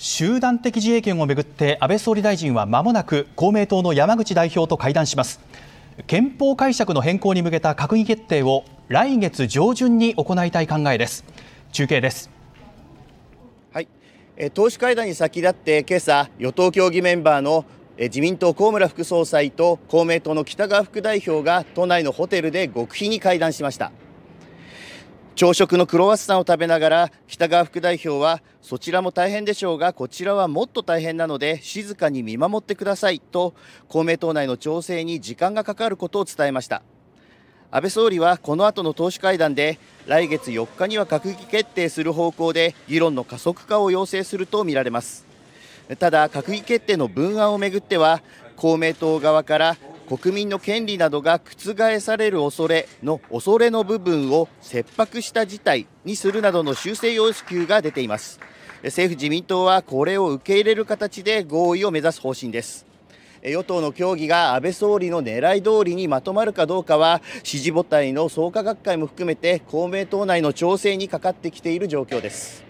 集団的自衛権をめぐって安倍総理大臣はまもなく公明党の山口代表と会談します憲法解釈の変更に向けた閣議決定を来月上旬に行いたい考えです中継ですはい党首会談に先立って今朝与党協議メンバーの自民党高村副総裁と公明党の北川副代表が都内のホテルで極秘に会談しました朝食のクロワッサンを食べながら北川副代表はそちらも大変でしょうがこちらはもっと大変なので静かに見守ってくださいと公明党内の調整に時間がかかることを伝えました安倍総理はこの後の党首会談で来月4日には閣議決定する方向で議論の加速化を要請するとみられますただ閣議決定の文案をめぐっては公明党側から国民の権利などが覆される恐れの恐れの部分を切迫した事態にするなどの修正要求が出ています政府自民党はこれを受け入れる形で合意を目指す方針です与党の協議が安倍総理の狙い通りにまとまるかどうかは支持母体の創価学会も含めて公明党内の調整にかかってきている状況です